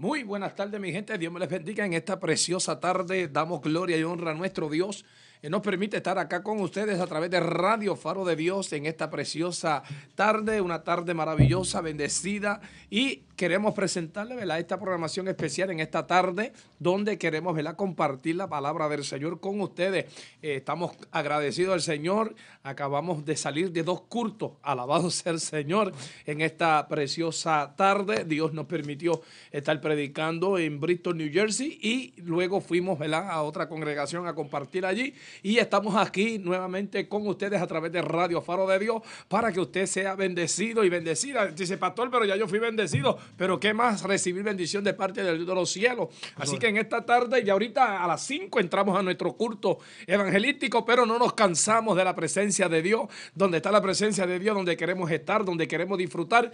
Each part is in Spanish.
Muy buenas tardes, mi gente. Dios me les bendiga en esta preciosa tarde. Damos gloria y honra a nuestro Dios. que nos permite estar acá con ustedes a través de Radio Faro de Dios en esta preciosa tarde, una tarde maravillosa, bendecida y queremos presentarle ¿verdad? esta programación especial en esta tarde, donde queremos ¿verdad? compartir la palabra del Señor con ustedes. Eh, estamos agradecidos al Señor. Acabamos de salir de dos cultos. Alabado sea el Señor en esta preciosa tarde. Dios nos permitió estar predicando en Bristol, New Jersey, y luego fuimos ¿verdad? a otra congregación a compartir allí. Y estamos aquí nuevamente con ustedes a través de Radio Faro de Dios para que usted sea bendecido y bendecida. Dice, pastor, pero ya yo fui bendecido pero qué más recibir bendición de parte del de los cielos. Así que en esta tarde y ahorita a las 5 entramos a nuestro culto evangelístico, pero no nos cansamos de la presencia de Dios, donde está la presencia de Dios, donde queremos estar, donde queremos disfrutar.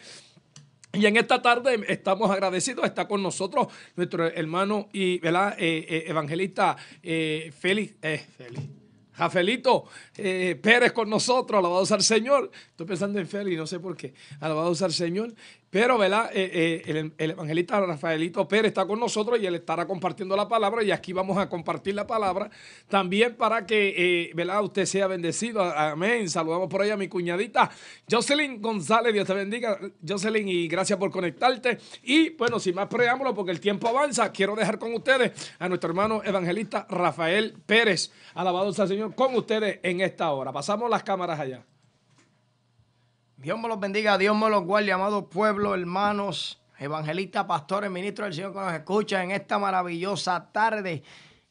Y en esta tarde estamos agradecidos, está con nosotros nuestro hermano y eh, eh, evangelista eh, Félix, Félix. Jafelito Pérez con nosotros, alabados al Señor. Estoy pensando en Félix, no sé por qué. alabados al Señor. Pero, ¿verdad? Eh, eh, el, evangelista Rafaelito Pérez está con nosotros y él estará compartiendo la palabra y aquí vamos a compartir la palabra también para que, eh, ¿verdad? Usted sea bendecido. Amén. Saludamos por ahí a mi cuñadita Jocelyn González. Dios te bendiga, Jocelyn, y gracias por conectarte. Y bueno, sin más preámbulos, porque el tiempo avanza, quiero dejar con ustedes a nuestro hermano evangelista Rafael Pérez. Alabado sea el Señor con ustedes en esta hora. Pasamos las cámaras allá. Dios me los bendiga, Dios me los guarde, amados pueblo, hermanos, evangelistas, pastores, ministros del Señor que nos escuchan en esta maravillosa tarde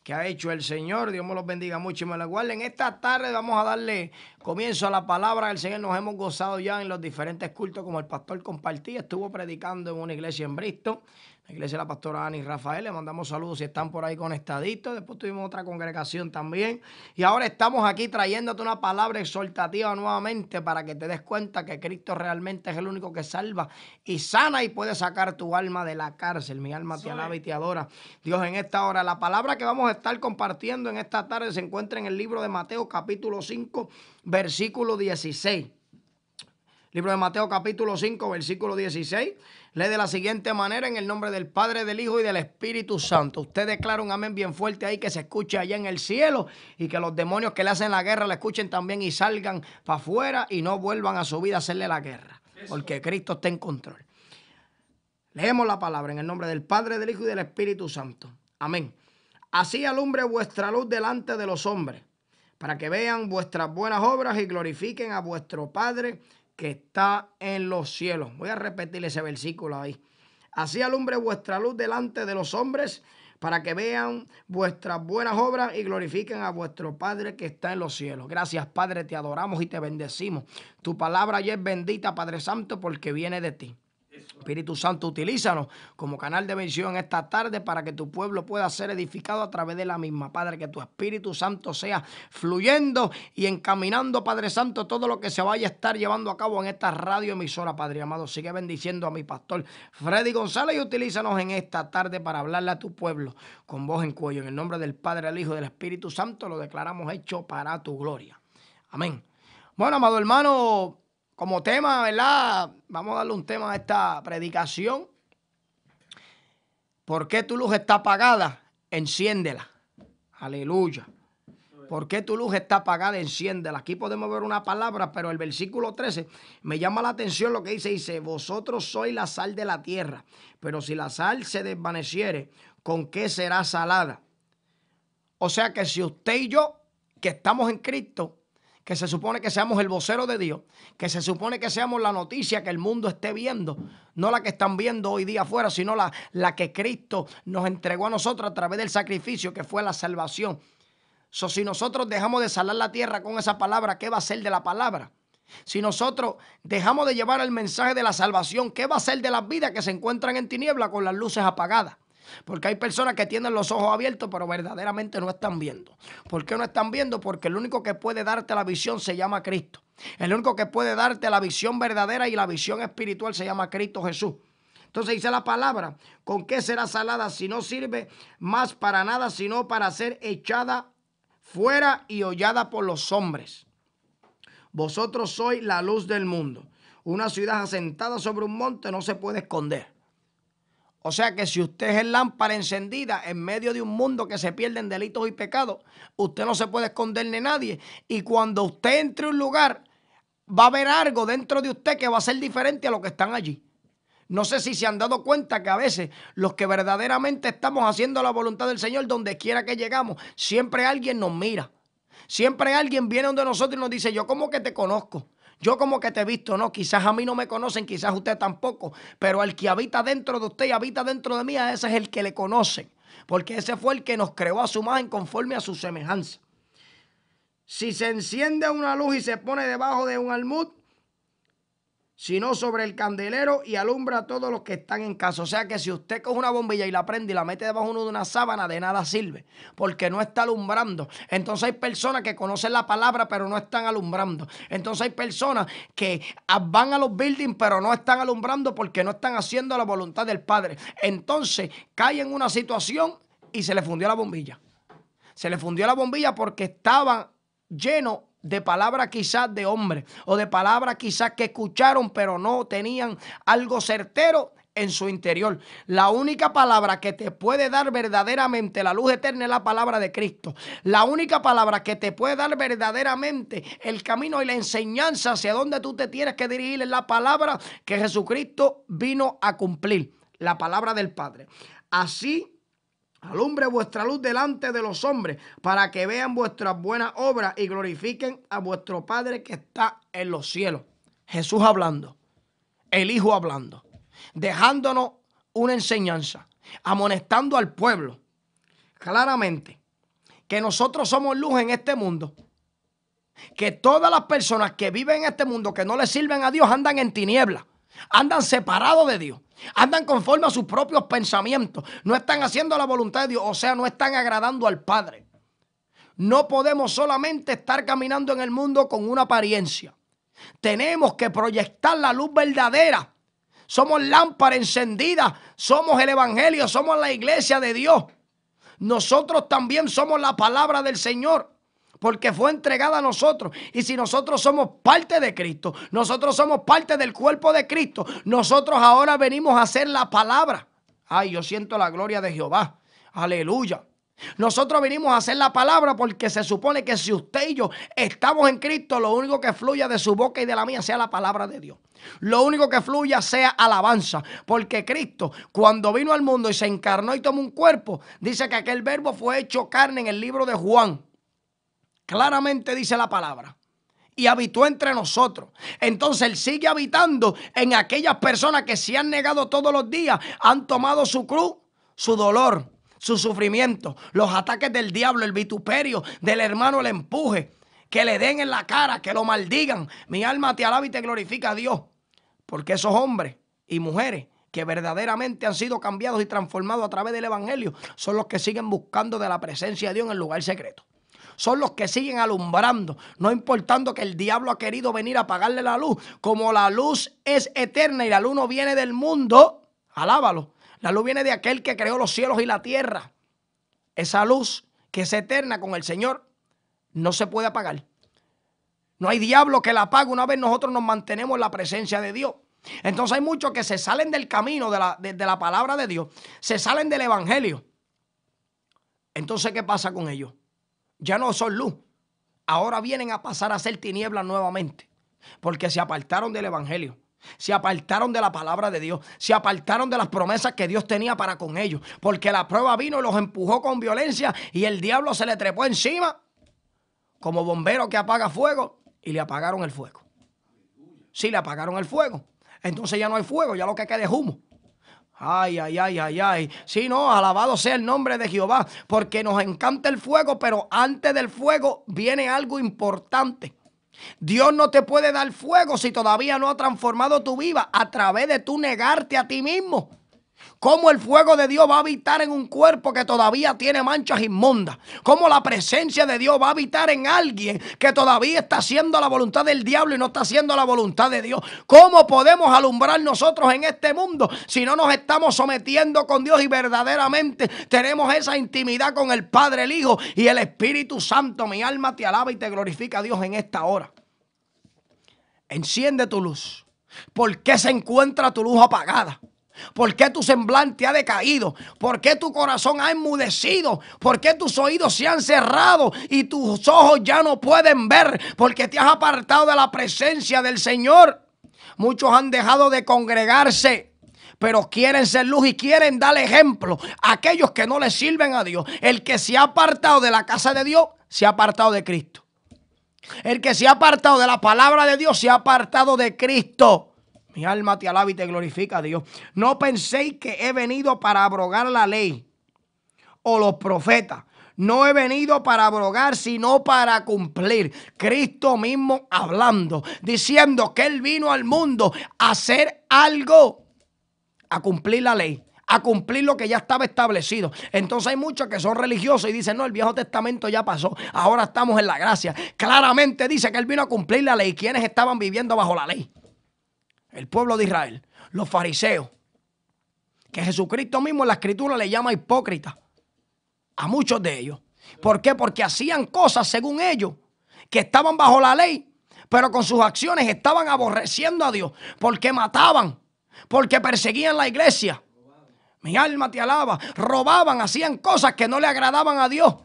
que ha hecho el Señor. Dios me los bendiga mucho y me lo guarde. En esta tarde vamos a darle comienzo a la palabra del Señor. Nos hemos gozado ya en los diferentes cultos, como el pastor compartía. Estuvo predicando en una iglesia en Bristol, la iglesia de la pastora Ani Rafael. Le mandamos saludos si están por ahí conectaditos. Después tuvimos otra congregación también. Y ahora estamos aquí trayéndote una palabra exhortativa nuevamente para que te des cuenta que Cristo realmente es el único que salva y sana y puede sacar tu alma de la cárcel. Mi alma te alaba y te adora. Dios, en esta hora, la palabra que vamos a estar compartiendo en esta tarde se encuentra en el libro de Mateo capítulo 5, versículo 16. Libro de Mateo capítulo 5, versículo 16. Lee de la siguiente manera en el nombre del Padre, del Hijo y del Espíritu Santo. Usted declara un amén bien fuerte ahí que se escuche allá en el cielo y que los demonios que le hacen la guerra le escuchen también y salgan para afuera y no vuelvan a su vida a hacerle la guerra. Porque Cristo está en control. Leemos la palabra en el nombre del Padre, del Hijo y del Espíritu Santo. Amén. Así alumbre vuestra luz delante de los hombres, para que vean vuestras buenas obras y glorifiquen a vuestro Padre que está en los cielos. Voy a repetir ese versículo ahí. Así alumbre vuestra luz delante de los hombres, para que vean vuestras buenas obras y glorifiquen a vuestro Padre que está en los cielos. Gracias, Padre, te adoramos y te bendecimos. Tu palabra ya es bendita, Padre Santo, porque viene de ti. Espíritu Santo, utilízanos como canal de bendición esta tarde para que tu pueblo pueda ser edificado a través de la misma. Padre, que tu Espíritu Santo sea fluyendo y encaminando, Padre Santo, todo lo que se vaya a estar llevando a cabo en esta radio emisora, Padre amado. Sigue bendiciendo a mi pastor Freddy González y utilízanos en esta tarde para hablarle a tu pueblo con voz en cuello. En el nombre del Padre, el Hijo y del Espíritu Santo lo declaramos hecho para tu gloria. Amén. Bueno, amado hermano, como tema, ¿verdad? Vamos a darle un tema a esta predicación. ¿Por qué tu luz está apagada? Enciéndela. Aleluya. ¿Por qué tu luz está apagada? Enciéndela. Aquí podemos ver una palabra, pero el versículo 13 me llama la atención lo que dice. Dice, vosotros sois la sal de la tierra, pero si la sal se desvaneciere, ¿con qué será salada? O sea que si usted y yo, que estamos en Cristo, que se supone que seamos el vocero de Dios, que se supone que seamos la noticia que el mundo esté viendo, no la que están viendo hoy día afuera, sino la, la que Cristo nos entregó a nosotros a través del sacrificio que fue la salvación. So, si nosotros dejamos de salar la tierra con esa palabra, ¿qué va a ser de la palabra? Si nosotros dejamos de llevar el mensaje de la salvación, ¿qué va a ser de las vidas que se encuentran en tiniebla con las luces apagadas? Porque hay personas que tienen los ojos abiertos, pero verdaderamente no están viendo. ¿Por qué no están viendo? Porque el único que puede darte la visión se llama Cristo. El único que puede darte la visión verdadera y la visión espiritual se llama Cristo Jesús. Entonces dice la palabra, ¿con qué será salada si no sirve más para nada, sino para ser echada fuera y hollada por los hombres? Vosotros sois la luz del mundo. Una ciudad asentada sobre un monte no se puede esconder. O sea que si usted es lámpara encendida en medio de un mundo que se pierden delitos y pecados, usted no se puede esconder de nadie. Y cuando usted entre a un lugar, va a haber algo dentro de usted que va a ser diferente a lo que están allí. No sé si se han dado cuenta que a veces los que verdaderamente estamos haciendo la voluntad del Señor, donde quiera que llegamos, siempre alguien nos mira. Siempre alguien viene donde nosotros y nos dice, yo como que te conozco. Yo como que te he visto, ¿no? Quizás a mí no me conocen, quizás usted tampoco, pero al que habita dentro de usted y habita dentro de mí, a ese es el que le conocen, porque ese fue el que nos creó a su imagen conforme a su semejanza. Si se enciende una luz y se pone debajo de un almud, sino sobre el candelero y alumbra a todos los que están en casa. O sea que si usted coge una bombilla y la prende y la mete debajo de una sábana, de nada sirve, porque no está alumbrando. Entonces hay personas que conocen la palabra, pero no están alumbrando. Entonces hay personas que van a los buildings, pero no están alumbrando porque no están haciendo la voluntad del Padre. Entonces cae en una situación y se le fundió la bombilla. Se le fundió la bombilla porque estaba lleno de palabra quizás de hombre o de palabra quizás que escucharon pero no tenían algo certero en su interior. La única palabra que te puede dar verdaderamente la luz eterna es la palabra de Cristo. La única palabra que te puede dar verdaderamente el camino y la enseñanza hacia donde tú te tienes que dirigir es la palabra que Jesucristo vino a cumplir, la palabra del Padre. Así Alumbre vuestra luz delante de los hombres para que vean vuestras buenas obras y glorifiquen a vuestro Padre que está en los cielos. Jesús hablando, el Hijo hablando, dejándonos una enseñanza, amonestando al pueblo claramente que nosotros somos luz en este mundo. Que todas las personas que viven en este mundo que no le sirven a Dios andan en tinieblas, andan separados de Dios. Andan conforme a sus propios pensamientos. No están haciendo la voluntad de Dios. O sea, no están agradando al Padre. No podemos solamente estar caminando en el mundo con una apariencia. Tenemos que proyectar la luz verdadera. Somos lámpara encendida. Somos el Evangelio. Somos la iglesia de Dios. Nosotros también somos la palabra del Señor porque fue entregada a nosotros. Y si nosotros somos parte de Cristo, nosotros somos parte del cuerpo de Cristo, nosotros ahora venimos a hacer la palabra. Ay, yo siento la gloria de Jehová. Aleluya. Nosotros venimos a hacer la palabra porque se supone que si usted y yo estamos en Cristo, lo único que fluya de su boca y de la mía sea la palabra de Dios. Lo único que fluya sea alabanza. Porque Cristo, cuando vino al mundo y se encarnó y tomó un cuerpo, dice que aquel verbo fue hecho carne en el libro de Juan. Claramente dice la palabra. Y habitó entre nosotros. Entonces Él sigue habitando en aquellas personas que se han negado todos los días, han tomado su cruz, su dolor, su sufrimiento, los ataques del diablo, el vituperio del hermano, el empuje, que le den en la cara, que lo maldigan. Mi alma te alaba y te glorifica a Dios. Porque esos hombres y mujeres que verdaderamente han sido cambiados y transformados a través del Evangelio son los que siguen buscando de la presencia de Dios en el lugar secreto son los que siguen alumbrando, no importando que el diablo ha querido venir a apagarle la luz, como la luz es eterna y la luz no viene del mundo, alábalo, la luz viene de aquel que creó los cielos y la tierra. Esa luz que es eterna con el Señor no se puede apagar. No hay diablo que la apague una vez nosotros nos mantenemos en la presencia de Dios. Entonces hay muchos que se salen del camino de la, de la palabra de Dios, se salen del evangelio. Entonces, ¿qué pasa con ellos? ya no son luz. Ahora vienen a pasar a ser tinieblas nuevamente, porque se apartaron del Evangelio. Se apartaron de la palabra de Dios, se apartaron de las promesas que Dios tenía para con ellos, porque la prueba vino y los empujó con violencia y el diablo se le trepó encima como bombero que apaga fuego y le apagaron el fuego. Sí, le apagaron el fuego. Entonces ya no hay fuego, ya lo que queda es humo. Ay, ay, ay, ay, ay. Sí, no, alabado sea el nombre de Jehová, porque nos encanta el fuego, pero antes del fuego viene algo importante. Dios no te puede dar fuego si todavía no ha transformado tu vida a través de tu negarte a ti mismo. Cómo el fuego de Dios va a habitar en un cuerpo que todavía tiene manchas inmundas. Cómo la presencia de Dios va a habitar en alguien que todavía está haciendo la voluntad del diablo y no está haciendo la voluntad de Dios. Cómo podemos alumbrar nosotros en este mundo si no nos estamos sometiendo con Dios y verdaderamente tenemos esa intimidad con el Padre, el Hijo y el Espíritu Santo. Mi alma te alaba y te glorifica a Dios en esta hora. Enciende tu luz. ¿Por qué se encuentra tu luz apagada? ¿Por qué tu semblante ha decaído? ¿Por qué tu corazón ha enmudecido? ¿Por qué tus oídos se han cerrado y tus ojos ya no pueden ver? Porque te has apartado de la presencia del Señor. Muchos han dejado de congregarse pero quieren ser luz y quieren dar ejemplo a aquellos que no le sirven a Dios. El que se ha apartado de la casa de Dios, se ha apartado de Cristo. El que se ha apartado de la palabra de Dios, se ha apartado de Cristo. Mi alma te alaba y te glorifica, Dios. No penséis que he venido para abrogar la ley o los profetas. No he venido para abrogar, sino para cumplir. Cristo mismo hablando, diciendo que Él vino al mundo a hacer algo, a cumplir la ley a cumplir lo que ya estaba establecido. Entonces hay muchos que son religiosos y dicen, no, el Viejo Testamento ya pasó, ahora estamos en la gracia. Claramente dice que él vino a cumplir la ley. quienes estaban viviendo bajo la ley? el pueblo de Israel, los fariseos, que Jesucristo mismo en la escritura le llama hipócrita a muchos de ellos. ¿Por qué? Porque hacían cosas según ellos que estaban bajo la ley, pero con sus acciones estaban aborreciendo a Dios, porque mataban, porque perseguían la iglesia. Mi alma te alaba, robaban, hacían cosas que no le agradaban a Dios.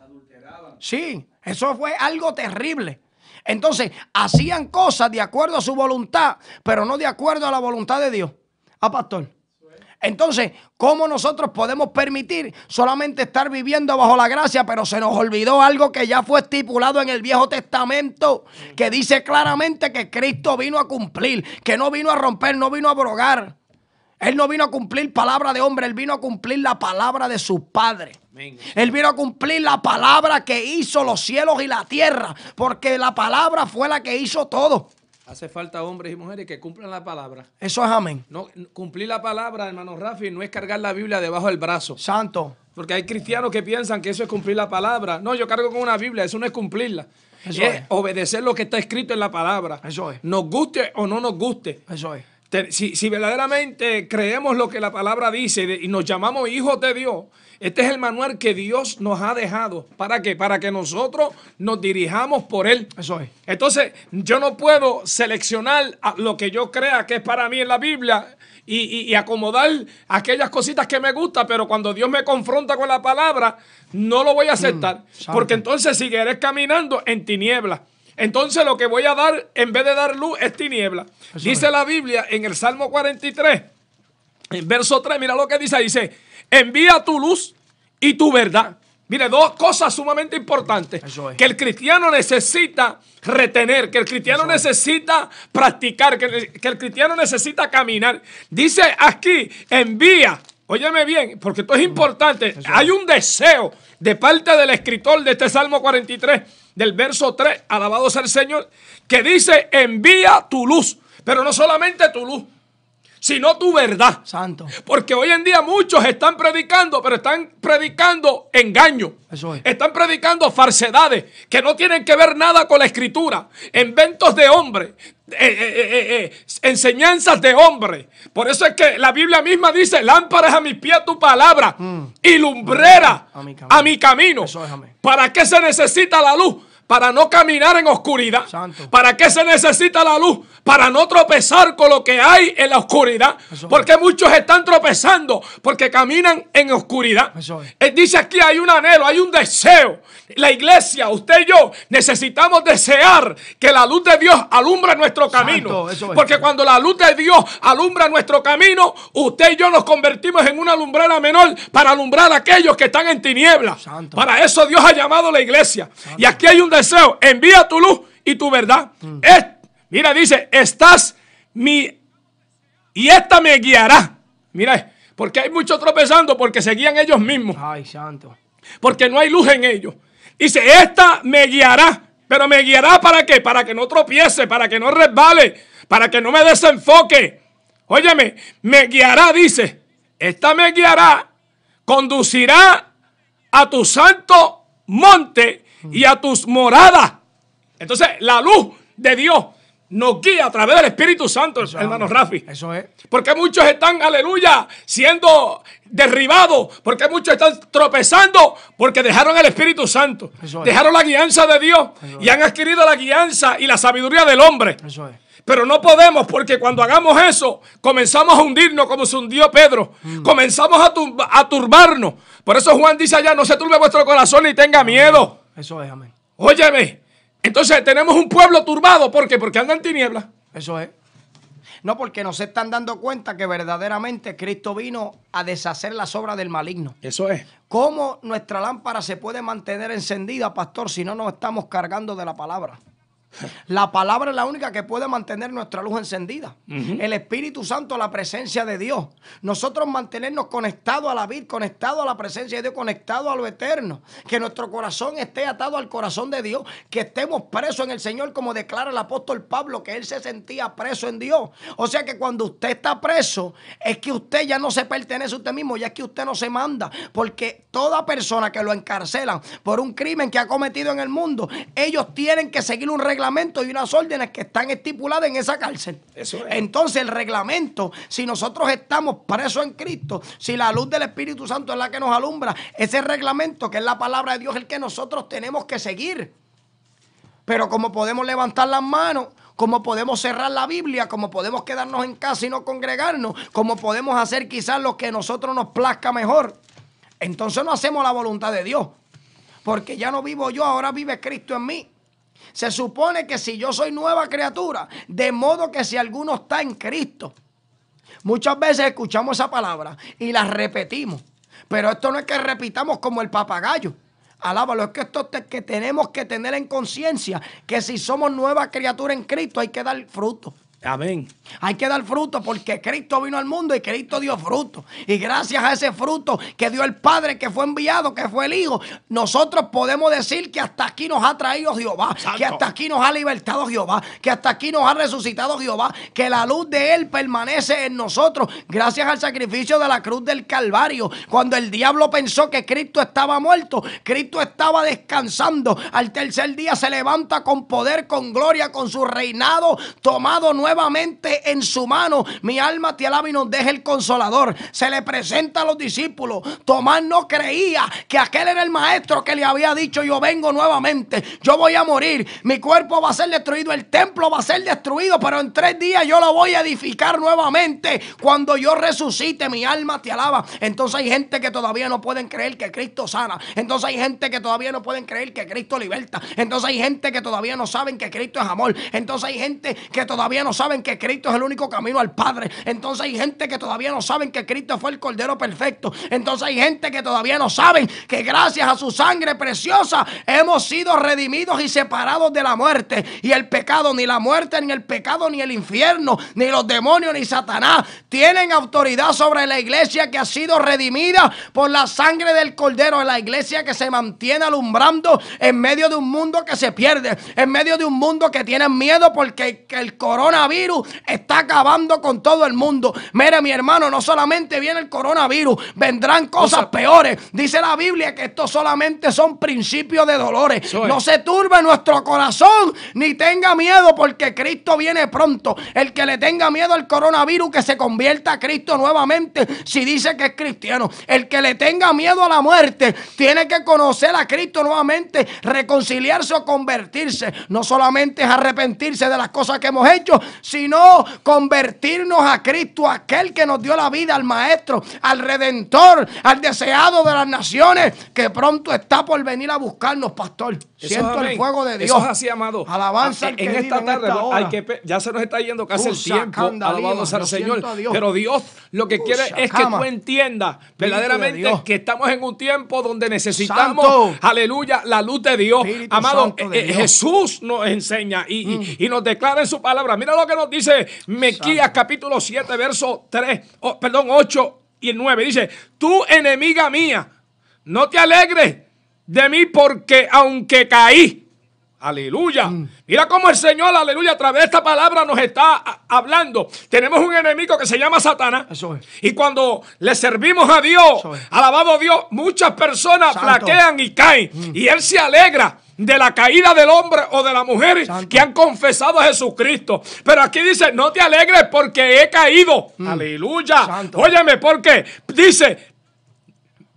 Sí, eso fue algo terrible. Entonces, hacían cosas de acuerdo a su voluntad, pero no de acuerdo a la voluntad de Dios. Ah, pastor. Entonces, ¿cómo nosotros podemos permitir solamente estar viviendo bajo la gracia, pero se nos olvidó algo que ya fue estipulado en el Viejo Testamento, que dice claramente que Cristo vino a cumplir, que no vino a romper, no vino a abrogar? Él no vino a cumplir palabra de hombre, él vino a cumplir la palabra de su padre. Él vino a cumplir la palabra que hizo los cielos y la tierra, porque la palabra fue la que hizo todo. Hace falta hombres y mujeres que cumplan la palabra. Eso es amén. No, cumplir la palabra, hermano Rafi, no es cargar la Biblia debajo del brazo. Santo. Porque hay cristianos que piensan que eso es cumplir la palabra. No, yo cargo con una Biblia, eso no es cumplirla. Eso es. obedecer lo que está escrito en la palabra. Eso es. Nos guste o no nos guste. Eso es si, verdaderamente creemos lo que la palabra dice y nos llamamos hijos de Dios, este es el manual que Dios nos ha dejado. ¿Para qué? Para que nosotros nos dirijamos por Él. Eso es. Entonces, yo no puedo seleccionar lo que yo crea que es para mí en la Biblia y, acomodar aquellas cositas que me gustan, pero cuando Dios me confronta con la palabra, no lo voy a aceptar. Mm, porque entonces seguiré caminando en tinieblas. Entonces lo que voy a dar, en vez de dar luz, es tiniebla. dice la Biblia en el Salmo 43, en verso 3, mira lo que dice, dice, envía tu luz y tu verdad. Mire, dos cosas sumamente importantes que el cristiano necesita retener, que el cristiano necesita practicar, que que el cristiano necesita caminar. Dice aquí, envía, óyeme bien, porque esto es importante, hay un deseo de parte del escritor de este Salmo 43 del verso 3, alabado sea el Señor, que dice, envía tu luz, pero no solamente tu luz, sino tu verdad. Santo. Porque hoy en día muchos están predicando, pero están predicando engaño. Están predicando falsedades que no tienen que ver nada con la escritura. Inventos de hombre. Eh, eh, eh, enseñanzas de hombre. Por eso es que la Biblia misma dice, lámparas a mis pies tu palabra mm. y lumbrera a mi, camino. ¿Para qué se necesita la luz? para no caminar en oscuridad. ¿Para qué se necesita la luz? Para no tropezar con lo que hay en la oscuridad. Porque muchos están tropezando porque caminan en oscuridad. Él eh, dice aquí hay un anhelo, hay un deseo. La iglesia, usted y yo, necesitamos desear que la luz de Dios alumbre nuestro camino. Porque cuando la luz de Dios alumbra nuestro camino, usted y yo nos convertimos en una lumbrera menor para alumbrar a aquellos que están en tinieblas. Para eso Dios ha llamado a la iglesia. Y aquí hay un deseo deseo, envía tu luz y tu verdad. Mm. mira, dice, estás mi... Y esta me guiará. Mira, porque hay muchos tropezando porque se guían ellos mismos. Ay, santo. Porque no hay luz en ellos. Dice, esta me guiará. Pero me guiará para qué? Para que no tropiece, para que no resbale, para que no me desenfoque. Óyeme, me guiará, dice. Esta me guiará, conducirá a tu santo monte y a tus moradas. Entonces, la luz de Dios nos guía a través del Espíritu Santo, hermano Rafi. Eso es. Porque muchos están, aleluya, siendo derribados, porque muchos están tropezando, porque dejaron el Espíritu Santo, dejaron la guianza de Dios y han adquirido la guianza y la sabiduría del hombre. Eso es. Pero no podemos porque cuando hagamos eso, comenzamos a hundirnos como se hundió Pedro. Mm. Comenzamos a, a, turbarnos. Por eso Juan dice allá, no se turbe vuestro corazón ni tenga miedo. Eso es, amén. Óyeme, entonces tenemos un pueblo turbado. ¿Por qué? Porque andan en tinieblas. Eso es. No, porque no se están dando cuenta que verdaderamente Cristo vino a deshacer las obras del maligno. Eso es. ¿Cómo nuestra lámpara se puede mantener encendida, pastor, si no nos estamos cargando de la palabra? La palabra es la única que puede mantener nuestra luz encendida. El Espíritu Santo, la presencia de Dios. Nosotros mantenernos conectados a la vida, conectados a la presencia de Dios, conectados a lo eterno. Que nuestro corazón esté atado al corazón de Dios. Que estemos presos en el Señor, como declara el apóstol Pablo, que él se sentía preso en Dios. O sea que cuando usted está preso, es que usted ya no se pertenece a usted mismo, ya es que usted no se manda. Porque toda persona que lo encarcelan por un crimen que ha cometido en el mundo, ellos tienen que seguir un reglamento y unas órdenes que están estipuladas en esa cárcel. Entonces el reglamento, si nosotros estamos presos en Cristo, si la luz del Espíritu Santo es la que nos alumbra, ese reglamento que es la palabra de Dios el que nosotros tenemos que seguir. Pero como podemos levantar las manos, como podemos cerrar la Biblia, como podemos quedarnos en casa y no congregarnos, como podemos hacer quizás lo que a nosotros nos plazca mejor, entonces no hacemos la voluntad de Dios. Porque ya no vivo yo, ahora vive Cristo en mí. Se supone que si yo soy nueva criatura, de modo que si alguno está en Cristo, muchas veces escuchamos esa palabra y la repetimos. Pero esto no es que repitamos como el papagayo. Alábalo, es que esto es que tenemos que tener en conciencia que si somos nueva criatura en Cristo hay que dar fruto. Amén. Hay que dar fruto porque Cristo vino al mundo y Cristo dio fruto. Y gracias a ese fruto que dio el Padre, que fue enviado, que fue el Hijo, nosotros podemos decir que hasta aquí nos ha traído Jehová, que hasta aquí nos ha libertado Jehová, que hasta aquí nos ha resucitado Jehová, que la luz de Él permanece en nosotros gracias al sacrificio de la cruz del Calvario. Cuando el diablo pensó que Cristo estaba muerto, Cristo estaba descansando. Al tercer día se levanta con poder, con gloria, con su reinado tomado nuevamente en su mano mi alma te alaba y nos deja el consolador. Se le presenta a los discípulos. Tomás no creía que aquel era el maestro que le había dicho, yo vengo nuevamente, yo voy a morir, mi cuerpo va a ser destruido, el templo va a ser destruido, pero en tres días yo lo voy a edificar nuevamente. Cuando yo resucite, mi alma te alaba. Entonces hay gente que todavía no pueden creer que Cristo sana. Entonces hay gente que todavía no pueden creer que Cristo liberta. Entonces hay gente que todavía no saben que Cristo es amor. Entonces hay gente que todavía no saben que Cristo es el único camino al Padre. Entonces hay gente que todavía no saben que Cristo fue el Cordero perfecto. Entonces hay gente que todavía no saben que gracias a su sangre preciosa hemos sido redimidos y separados de la muerte y el pecado. Ni la muerte, ni el pecado, ni el infierno, ni los demonios, ni Satanás tienen autoridad sobre la iglesia que ha sido redimida por la sangre del Cordero. La iglesia que se mantiene alumbrando en medio de un mundo que se pierde, en medio de un mundo que tiene miedo porque el coronavirus está está acabando con todo el mundo. Mire, mi hermano, no solamente viene el coronavirus, vendrán cosas peores. Dice la Biblia que esto solamente son principios de dolores. No se turbe nuestro corazón ni tenga miedo porque Cristo viene pronto. El que le tenga miedo al coronavirus que se convierta a Cristo nuevamente si dice que es cristiano. El que le tenga miedo a la muerte tiene que conocer a Cristo nuevamente, reconciliarse o convertirse. No solamente es arrepentirse de las cosas que hemos hecho, sino convertirnos a Cristo, aquel que nos dio la vida, al Maestro, al Redentor, al deseado de las naciones, que pronto está por venir a buscarnos, pastor. Siento el fuego de Dios. Eso así, amado. Alabanza en, que esta tarde, ya se nos está yendo casi el tiempo. Alabado al Señor. Pero Dios lo que quiere es que tú entiendas verdaderamente que estamos en un tiempo donde necesitamos, aleluya, la luz de Dios. amado, eh, Jesús nos enseña mm. y, nos declara en su palabra. Mira lo que nos dice Mequías capítulo 7, verso 3, perdón, 8 y 9. Dice, tú enemiga mía, no te alegres de mí porque aunque caí, Aleluya. Mm. Mira cómo el Señor, aleluya, a través de esta palabra nos está hablando. Tenemos un enemigo que se llama Satanás. Y cuando le servimos a Dios, alabado Dios, muchas personas flaquean y caen. Mm. Y Él se alegra de la caída del hombre o de la mujer que han confesado a Jesucristo. Pero aquí dice, no te alegres porque he caído. Mm. Aleluya. Óyeme, porque dice,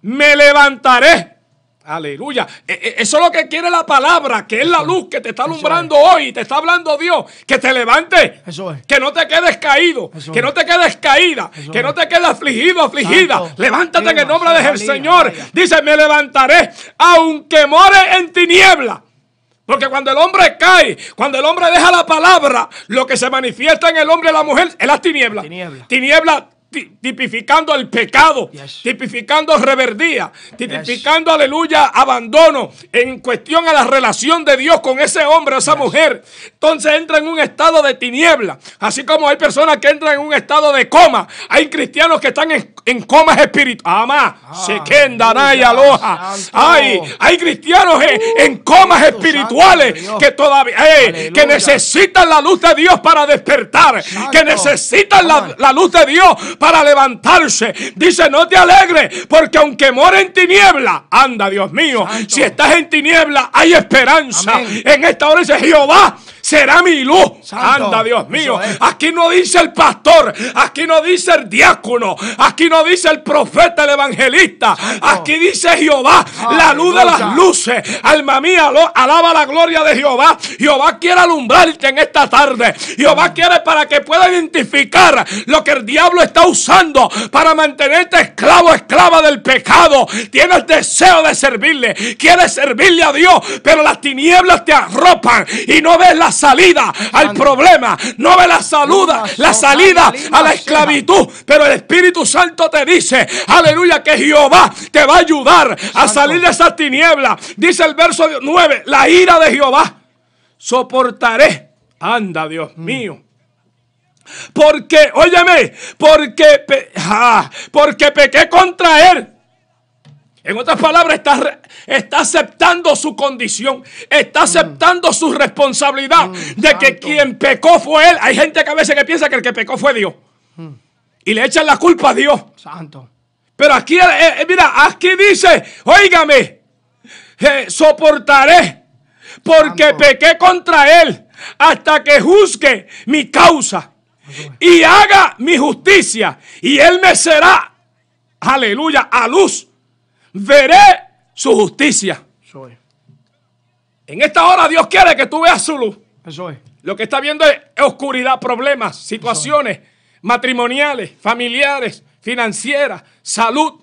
me levantaré Aleluya. Eh, eh, eso es lo que quiere la palabra, que es la luz que te está alumbrando hoy, te está hablando Dios, que te levantes, Eso que no te quedes caído, que no te quedes caída, que no te quedes afligido, afligida. Levántate en el nombre de el Señor. Dice, me levantaré aunque more en tiniebla. Porque cuando el hombre cae, cuando el hombre deja la palabra, lo que se manifiesta en el hombre y la mujer es la tinieblas. Tiniebla, tiniebla tipificando el pecado, tipificando reverdía, tipificando, aleluya, abandono en cuestión a la relación de Dios con ese hombre esa mujer. Entonces entra en un estado de tiniebla, así como hay personas que entran en un estado de coma. Hay cristianos que están en, en comas espirituales. se y Hay, hay cristianos en, uh, comas espirituales que todavía, eh, que necesitan la luz de Dios para despertar, que necesitan la, la luz de Dios para levantarse. Dice, no te alegres, porque aunque mora en tiniebla, anda Dios mío, si estás en tiniebla, hay esperanza. En esta hora dice, Jehová será mi luz. Anda, Dios mío. Aquí no dice el pastor, aquí no dice el diácono, aquí no dice el profeta, el evangelista. Aquí dice Jehová, la luz de las luces. Alma mía, alaba la gloria de Jehová. Jehová quiere alumbrarte en esta tarde. Jehová quiere para que pueda identificar lo que el diablo está usando para mantenerte esclavo, esclava del pecado. Tienes deseo de servirle, quieres servirle a Dios, pero las tinieblas te arropan y no ves las salida al problema, no ve la saluda, la salida a la esclavitud, pero el Espíritu Santo te dice, aleluya, que Jehová te va a ayudar a salir de esa tiniebla. Dice el verso 9, la ira de Jehová soportaré. Anda, Dios mm. mío. Porque, óyeme, porque, porque pequé contra él en otras palabras, está, aceptando su condición, está mm. aceptando su responsabilidad mm, de que quien pecó fue él. Hay gente que a veces que piensa que el que pecó fue Dios. Mm. Y le echan la culpa a Dios. Santo. Pero aquí, eh, eh, mira, aquí dice, óigame, soportaré porque pequé contra él hasta que juzgue mi causa y haga mi justicia y él me será, aleluya, a luz veré su justicia. En esta hora Dios quiere que tú veas su luz. Lo que está viendo es oscuridad, problemas, situaciones matrimoniales, familiares, financieras, salud,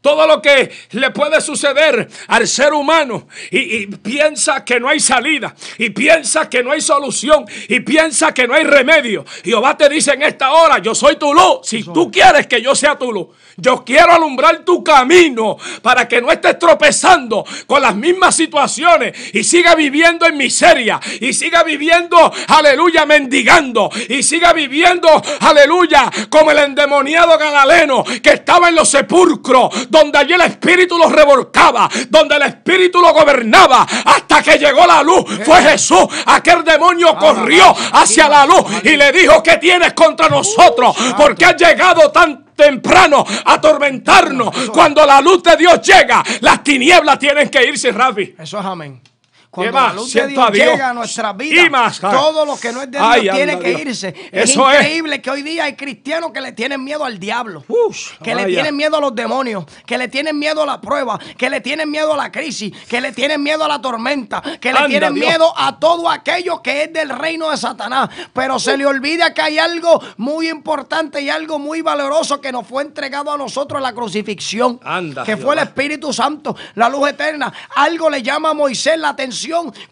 todo lo que le puede suceder al ser humano y, piensa que no hay salida y piensa que no hay solución y piensa que no hay remedio. Jehová te dice en esta hora, yo soy tu luz. Si tú quieres que yo sea tu luz, yo quiero alumbrar tu camino para que no estés tropezando con las mismas situaciones y siga viviendo en miseria y siga viviendo, aleluya, mendigando y siga viviendo, aleluya, como el endemoniado galaleno que estaba en los sepulcros donde allí el Espíritu lo revolcaba, donde el Espíritu lo gobernaba, hasta que llegó la luz. Eh. Fue Jesús, aquel demonio ah, corrió ah, ah, hacia la luz y le dijo, ¿qué tienes contra uh, nosotros? Porque has llegado tan temprano a atormentarnos. Cuando la luz de Dios llega, las tinieblas tienen que irse, Rabbi. Eso es amén. Cuando la luz de llega a nuestras vidas, todo lo que no es de Dios tiene que irse. es increíble que hoy día hay cristianos que le tienen miedo al diablo, que le tienen miedo a los demonios, que le tienen miedo a la prueba, que le tienen miedo a la crisis, que le tienen miedo a la tormenta, que le tienen miedo a todo aquello que es del reino de Satanás. Pero se le olvida que hay algo muy importante y algo muy valoroso que nos fue entregado a nosotros en la crucifixión, que fue el Espíritu Santo, la luz eterna. Algo le llama a Moisés la atención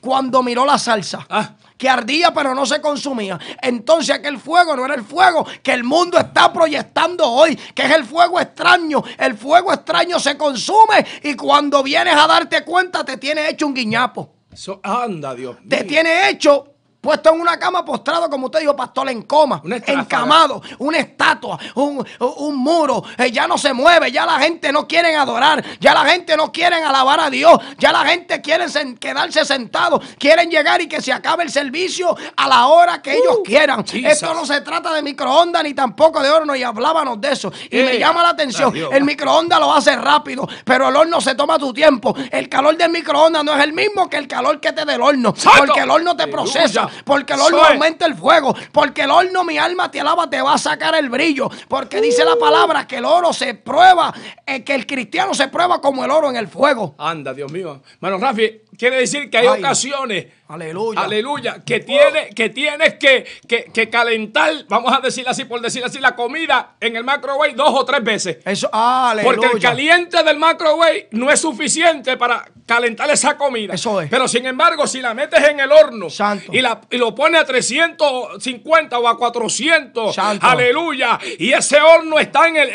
cuando miró la salsa. Ah. Que ardía pero no se consumía. Entonces aquel fuego no era el fuego que el mundo está proyectando hoy, que es el fuego extraño. El fuego extraño se consume y cuando vienes a darte cuenta te tiene hecho un guiñapo. anda, Dios. Te tiene hecho puesto en una cama postrado, como usted dijo, pastor, en coma, encamado, una estatua, un, muro, eh, ya no se mueve, ya la gente no quiere adorar, ya la gente no quiere alabar a Dios, ya la gente quiere quedarse sentado, quieren llegar y que se acabe el servicio a la hora que ellos uh, quieran. Esto no se trata de microondas ni tampoco de horno y hablábamos de eso. Y me eh, llama la atención, el microondas lo hace rápido, pero el horno se toma tu tiempo. El calor del microondas no es el mismo que el calor que te el horno, porque el horno te procesa, porque el horno aumenta el fuego, porque el horno mi alma te alaba, te va a sacar el brillo, porque dice la palabra que el oro se prueba, eh, que el cristiano se prueba como el oro en el fuego. Anda, Dios mío. Bueno, Rafi, Quiere decir que hay ocasiones, aleluya, aleluya que, tiene, que tienes que, calentar, vamos a decir así, por decir así, la comida en el microwave dos o tres veces. Eso, ah, Porque el caliente del microwave no es suficiente para calentar esa comida. Eso es. Pero sin embargo, si la metes en el horno Y, la, lo pones a 350 o a 400, aleluya, y ese horno está en, el,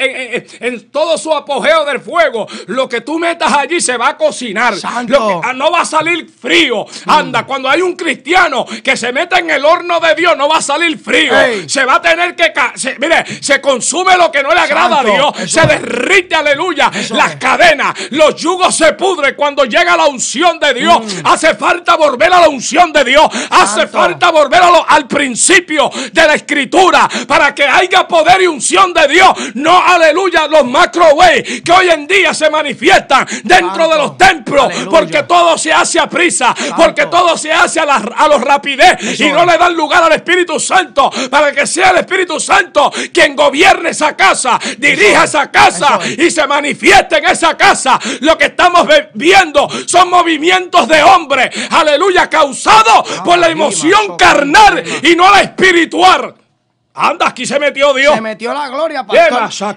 en, todo su apogeo del fuego, lo que tú metas allí se va a cocinar. Santo. Lo que, ah, no salir frío. Anda, mm. cuando hay un cristiano que se meta en el horno de Dios, no va a salir frío. Se va a tener que. Se, mire, se consume lo que no le agrada a Dios. Se derrite, aleluya. las cadenas, los yugos se pudren cuando llega la unción de Dios. Mm. Hace falta volver a la unción de Dios. Hace falta volver al principio de la escritura para que haya poder y unción de Dios. No, aleluya, los macro way que hoy en día se manifiestan dentro de los templos. Porque todo se ha Hacia prisa, porque todo se hace a, la, los rapidez y no le dan lugar al Espíritu Santo para que sea el Espíritu Santo quien gobierne esa casa, dirija esa casa y se manifieste en esa casa. Lo que estamos viendo son movimientos de hombre, aleluya, causados ah, por la emoción carnal y no la espiritual. Anda, aquí se metió Dios. Se metió la gloria, para es, algo,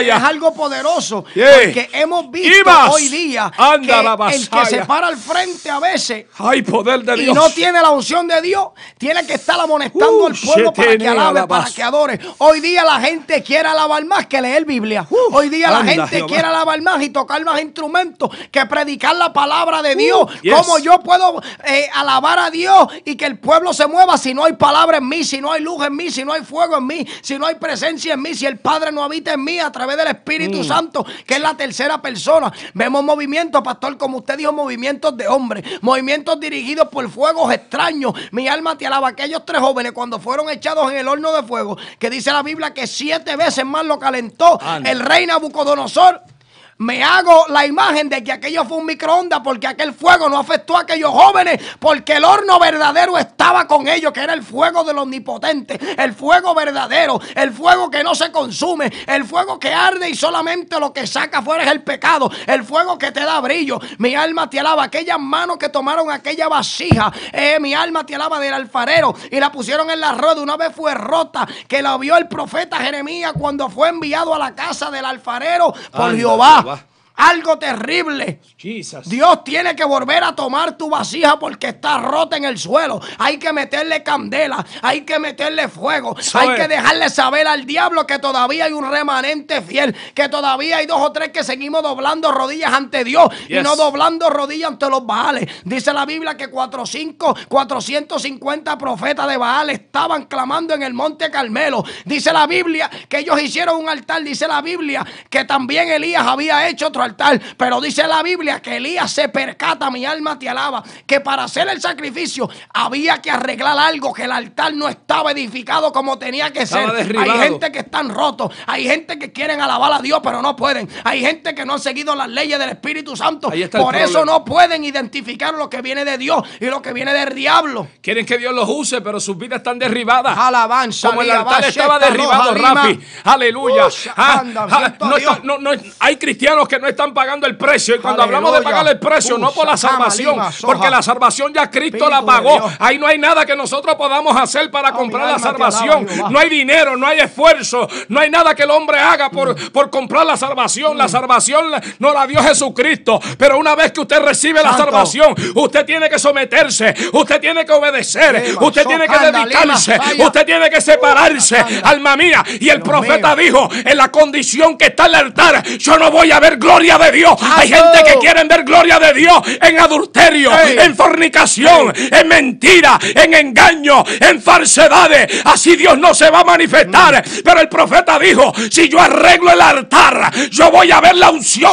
es algo poderoso. Porque hemos visto hoy día el que se para al frente a veces Hay poder de y no tiene la unción de Dios, tiene que estar amonestando al uh, pueblo para que alabe, para que adore. Hoy día la gente quiere alabar más que leer Biblia. Uh, hoy día la gente quiere alabar más y tocar más instrumentos que predicar la palabra de Dios. como uh, ¿Cómo yo puedo eh, alabar a Dios y que el pueblo se mueva si no hay palabra en mí, si no hay luz en mí? si no hay fuego en mí, si no hay presencia en mí, si el Padre no habita en mí a través del Espíritu mm. Santo, que es la tercera persona. Vemos movimientos, pastor, como usted dijo, movimientos de hombres, movimientos dirigidos por fuegos extraños. Mi alma te alaba. Aquellos tres jóvenes cuando fueron echados en el horno de fuego, que dice la Biblia que siete veces más lo calentó el rey Nabucodonosor. Me hago la imagen de que aquello fue un microondas porque aquel fuego no afectó a aquellos jóvenes, porque el horno verdadero estaba con ellos, que era el fuego del omnipotente, el fuego verdadero, el fuego que no se consume, el fuego que arde y solamente lo que saca fuera es el pecado, el fuego que te da brillo. Mi alma te alaba, aquellas manos que tomaron aquella vasija, eh, mi alma te alaba del alfarero y la pusieron en la rueda. Una vez fue rota, que la vio el profeta Jeremías cuando fue enviado a la casa del alfarero por Jehová algo terrible. Dios tiene que volver a tomar tu vasija porque está rota en el suelo. Hay que meterle candela, hay que meterle fuego, hay que dejarle saber al diablo que todavía hay un remanente fiel, que todavía hay dos o tres que seguimos doblando rodillas ante Dios y no doblando rodillas ante los Baales. Dice la Biblia que 45, 450 profetas de Baal estaban clamando en el monte Carmelo. Dice la Biblia que ellos hicieron un altar, dice la Biblia que también Elías había hecho otro pero dice la Biblia que Elías se percata, mi alma te alaba, que para hacer el sacrificio había que arreglar algo, que el altar no estaba edificado como tenía que ser. Hay gente que están rotos, hay gente que quieren alabar a Dios, pero no pueden. Hay gente que no han seguido las leyes del Espíritu Santo. Por eso no pueden identificar lo que viene de Dios y lo que viene del diablo. Quieren que Dios los use, pero sus vidas están derribadas. Alabanza. Como el altar estaba derribado, Aleluya. Ah, ah, hay cristianos que no están pagando el precio. Y cuando hablamos de pagar el precio, no por la salvación, porque la salvación ya Cristo la pagó. Ahí no hay nada que nosotros podamos hacer para comprar la salvación. No hay dinero, no hay esfuerzo, no hay nada que el hombre haga por, por comprar la salvación. La mm. salvación no la dio Jesucristo. Pero una vez que usted recibe la salvación, usted tiene que someterse, usted tiene que obedecer, usted tiene que dedicarse, usted tiene que separarse, alma mía. Y el profeta dijo, en la condición que está el altar, yo no voy a ver gloria de Dios. Hay gente que quiere ver gloria de Dios en adulterio, en fornicación, en mentira, en engaño, en falsedades. Así Dios no se va a manifestar. Mm. Pero el profeta dijo, si yo arreglo el altar, yo voy a ver la unción.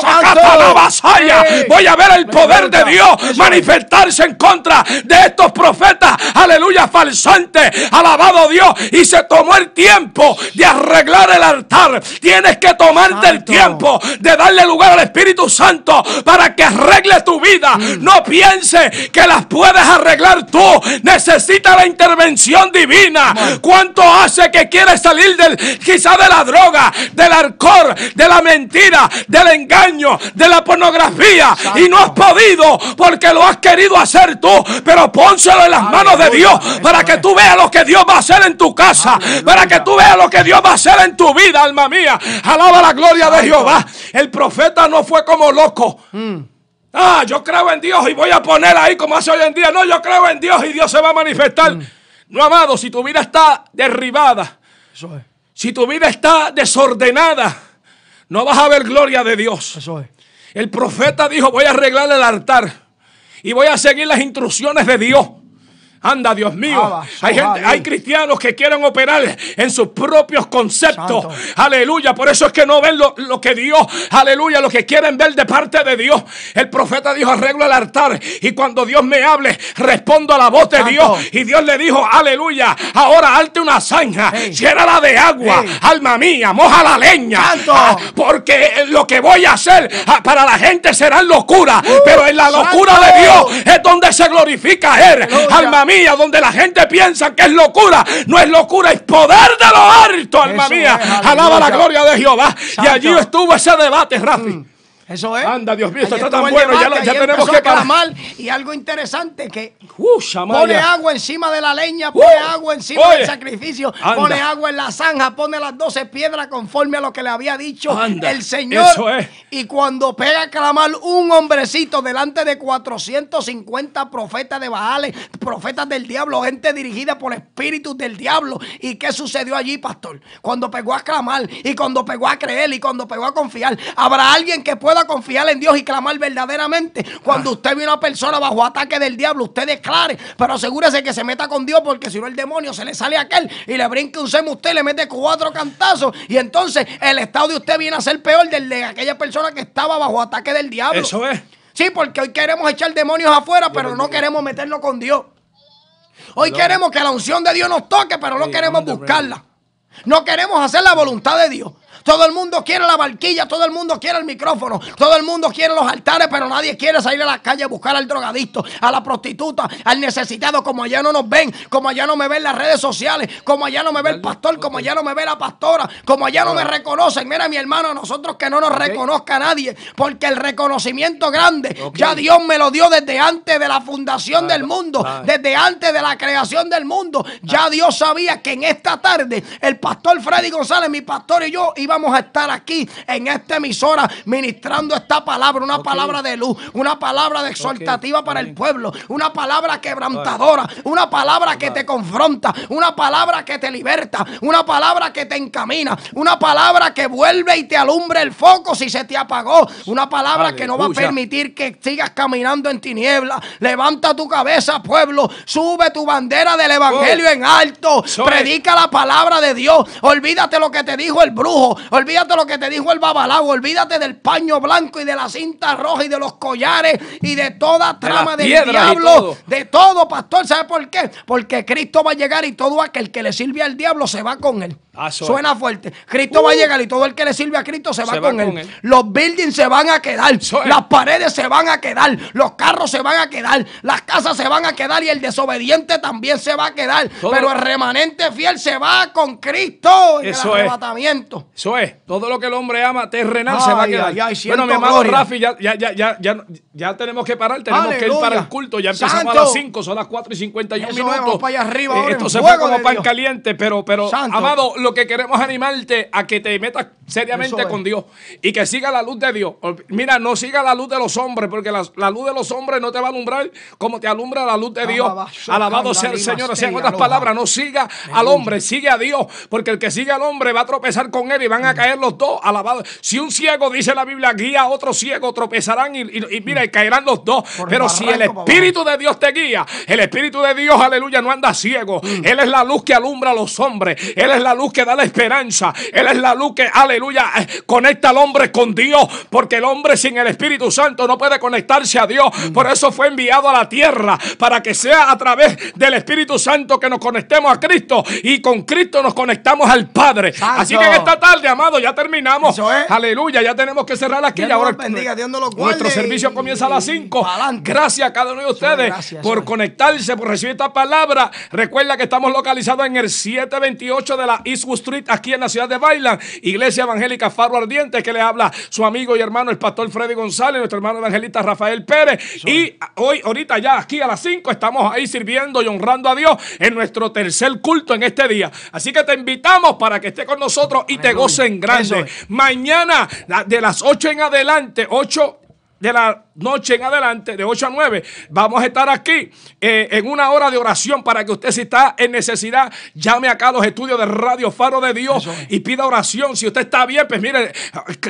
vasalla. Voy a ver el poder de Dios manifestarse en contra de estos profetas. Aleluya, falsante, Alabado Dios. Y se tomó el tiempo de arreglar el altar. Tienes que tomarte el tiempo de darle lugar a Espíritu Santo para que arregle tu vida. No piense que las puedes arreglar tú. Necesita la intervención divina. ¿Cuánto hace que quieres salir del quizá de la droga, del alcohol, de la mentira, del engaño, de la pornografía y no has podido porque lo has querido hacer tú, pero pónselo en las manos de Dios para que tú veas lo que Dios va a hacer en tu casa, para que tú veas lo que Dios va a hacer en tu vida, alma mía. Alaba la gloria de Jehová. El profeta no fue como loco. Mm. Ah, yo creo en Dios y voy a poner ahí como hace hoy en día. No, yo creo en Dios y Dios se va a manifestar. Mm. No, amado, si tu vida está derribada, si tu vida está desordenada, no vas a ver gloria de Dios. El profeta dijo, voy a arreglar el altar y voy a seguir las instrucciones de Dios. Anda, Dios mío. Hay, gente, hay eh. cristianos que quieren operar en sus propios conceptos. Aleluya. Por eso es que no ven lo, que Dios, aleluya, lo que quieren ver de parte de Dios. El profeta dijo, arreglo el altar. Y cuando Dios me hable, respondo a la voz de Dios. Y Dios le dijo, aleluya, ahora alte una zanja, Llénala de agua, alma mía, moja la leña. Ah, porque lo que voy a hacer ah, para la gente será locura. Uh, pero en la locura de Dios es donde se glorifica Él. Alma mía, donde la gente piensa que es locura, no es locura, es poder de lo alto, alma mía. Alaba la gloria de Jehová. Y allí estuvo ese debate, Rafi. Mm. Eso es. Anda, Dios mío, esto está tan bueno, ya, tenemos que parar. Y algo interesante que ¡Uh, pone agua encima de la leña, pone ¡Uh! agua encima del sacrificio, pone agua en la zanja, pone las doce piedras conforme a lo que le había dicho el Señor. Eso es. Y cuando pega a clamar un hombrecito delante de 450 profetas de Baales, profetas del diablo, gente dirigida por espíritus del diablo. ¿Y qué sucedió allí, pastor? Cuando pegó a clamar y cuando pegó a creer y cuando pegó a confiar, ¿habrá alguien que pueda confiar en Dios y clamar verdaderamente. Cuando ah. usted ve una persona bajo ataque del diablo, usted declare, pero asegúrese que se meta con Dios porque si no el demonio se le sale a aquel y le brinca un semo usted, le mete cuatro cantazos y entonces el estado de usted viene a ser peor del de aquella persona que estaba bajo ataque del diablo. Eso es. Sí, porque hoy queremos echar demonios afuera, pero no queremos meternos con Dios. Hoy queremos que la unción de Dios nos toque, pero no queremos buscarla. No queremos hacer la voluntad de Dios. Todo el mundo quiere la barquilla, todo el mundo quiere el micrófono, todo el mundo quiere los altares, pero nadie quiere salir a la calle a buscar al drogadicto, a la prostituta, al necesitado, como allá no nos ven, como allá no me ven las redes sociales, como allá no me ve el pastor, como allá no me ve la pastora, como allá no me reconocen. Mira, mi hermano, a nosotros que no nos reconozca nadie, porque el reconocimiento grande ya Dios me lo dio desde antes de la fundación del mundo, desde antes de la creación del mundo. Ya ah. Dios sabía que en esta tarde el pastor Freddy González, mi pastor y yo íbamos vamos a estar aquí en esta emisora ministrando esta palabra, una palabra de luz, una palabra de exhortativa para el pueblo, una palabra quebrantadora, una palabra que te confronta, una palabra que te liberta, una palabra que te encamina, una palabra que vuelve y te alumbra el foco si se te apagó, una palabra que no va a permitir que sigas caminando en tinieblas. Levanta tu cabeza, pueblo, sube tu bandera del evangelio oh. en alto, predica la palabra de Dios, olvídate lo que te dijo el brujo, Olvídate lo que te dijo el babalao. Olvídate del paño blanco y de la cinta roja y de los collares y de toda trama de del diablo. De todo, pastor. ¿Sabe por qué? Porque Cristo va a llegar y todo aquel que le sirve al diablo se va con él. Ah, Suena fuerte. Cristo va a uh. llegar y todo el que le sirve a Cristo se va, con, él. Los buildings se van a quedar. Las paredes se van a quedar. Los carros se van a quedar. Las casas se van a quedar. Y el desobediente también se va a quedar. Pero el remanente fiel se va con Cristo en Eso el arrebatamiento. Es. Todo lo que el hombre ama terrenal se va a quedar. bueno, mi amado Rafi, ya, ya, ya, tenemos que parar. Tenemos que ir para el culto. Ya empezamos a las 5, son las 4 y 51 minutos. Eh, esto se fue como pan caliente, pero, pero amado, lo que queremos animarte a que te metas seriamente con Dios y que siga la luz de Dios. Mira, no siga la luz de los hombres, porque la, luz de los hombres no te va a alumbrar como te alumbra la luz de ah, Dios. Alabado sea el Señor. así en otras palabras, no siga al hombre, sigue a Dios, porque el que sigue al hombre va a tropezar con él y va a caer los dos, alabado. Si un ciego dice la Biblia, guía a otro ciego, tropezarán y, mira, y caerán los dos. Pero si el Espíritu de Dios te guía, el Espíritu de Dios, aleluya, no anda ciego. Mm. Él es la luz que alumbra a los hombres. Él es la luz que da la esperanza. Él es la luz que, aleluya, eh, conecta al hombre con Dios. Porque el hombre sin el Espíritu Santo no puede conectarse a Dios. Mm. Por eso fue enviado a la tierra. Para que sea a través del Espíritu Santo que nos conectemos a Cristo. Y con Cristo nos conectamos al Padre. Así que en esta tarde amado, ya terminamos. Aleluya, ya tenemos que cerrar aquí. y ahora bendiga, Dios Nuestro servicio comienza a las 5. Gracias a cada uno de ustedes por conectarse, por recibir esta palabra. Recuerda que estamos localizados en el 728 de la Eastwood Street, aquí en la ciudad de Bailan. Iglesia Evangélica Faro Ardiente, que le habla su amigo y hermano, el pastor Freddy González, nuestro hermano evangelista Rafael Pérez. Y hoy, ahorita ya aquí a las 5, estamos ahí sirviendo y honrando a Dios en nuestro tercer culto en este día. Así que te invitamos para que estés con nosotros y te goces en grande. Mañana de las 8 en adelante, 8 de la noche en adelante, de 8 a 9, vamos a estar aquí eh, en una hora de oración para que usted si está en necesidad, llame acá a los estudios de Radio Faro de Dios y pida oración. Si usted está bien, pues mire,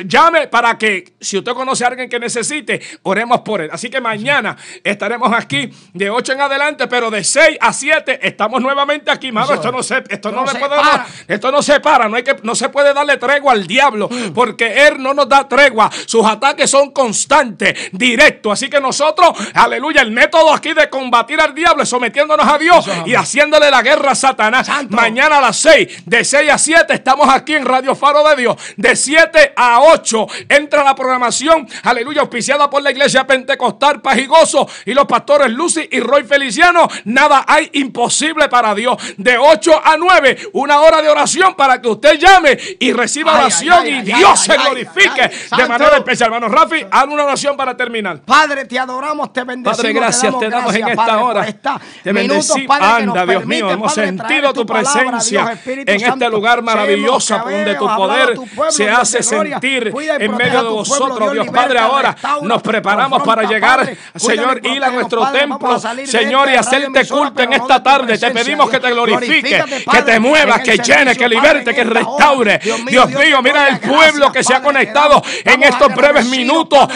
llame para que si usted conoce a alguien que necesite, oremos por él. Así que mañana estaremos aquí de 8 en adelante, pero de 6 a 7 estamos nuevamente aquí. esto no se, esto no, esto no se para, no, hay que, no se puede darle tregua al diablo, mm. porque él no nos da tregua. Sus ataques son constantes directo. Así que nosotros, aleluya, el método aquí de combatir al diablo sometiéndonos a Dios y haciéndole la guerra a Satanás. Mañana a las 6, de 6 a 7, estamos aquí en Radio Faro de Dios. De 7 a 8 entra la programación, aleluya, auspiciada por la iglesia Pentecostal Paz y y los pastores Lucy y Roy Feliciano. Nada hay imposible para Dios. De 8 a 9, una hora de oración para que usted llame y reciba oración y Dios se glorifique de manera especial. Hermano Rafi, haz una oración para terminar. Padre, te adoramos, te bendecimos. Padre, gracias, te damos, en esta hora. te bendecimos. Anda, Dios mío, hemos sentido tu presencia en este lugar maravilloso donde tu poder se hace sentir en medio de vosotros, Dios Padre. Ahora nos preparamos para llegar, Señor, ir a nuestro templo, Señor, este y hacerte culto en esta tarde. Te pedimos que te glorifique que te muevas, que llenes, que liberte, que restaure. Dios mío, mira el pueblo que se ha conectado en estos breves minutos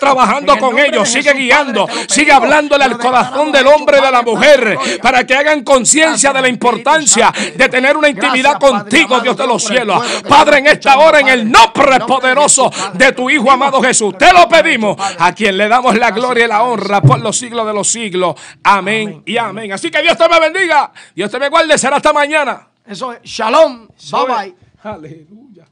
trabajando con ellos, sigue guiando, sigue hablándole al corazón del hombre y de la mujer para que hagan conciencia de la importancia de tener una intimidad contigo, Dios de los cielos. Padre, en esta hora, en el nombre poderoso de tu Hijo amado Jesús, te lo pedimos, a quien le damos la gloria y la honra por los siglos de los siglos. Amén y amén. Así que Dios te me bendiga, Dios te me guarde, será hasta mañana. Eso es, shalom, bye bye. Aleluya.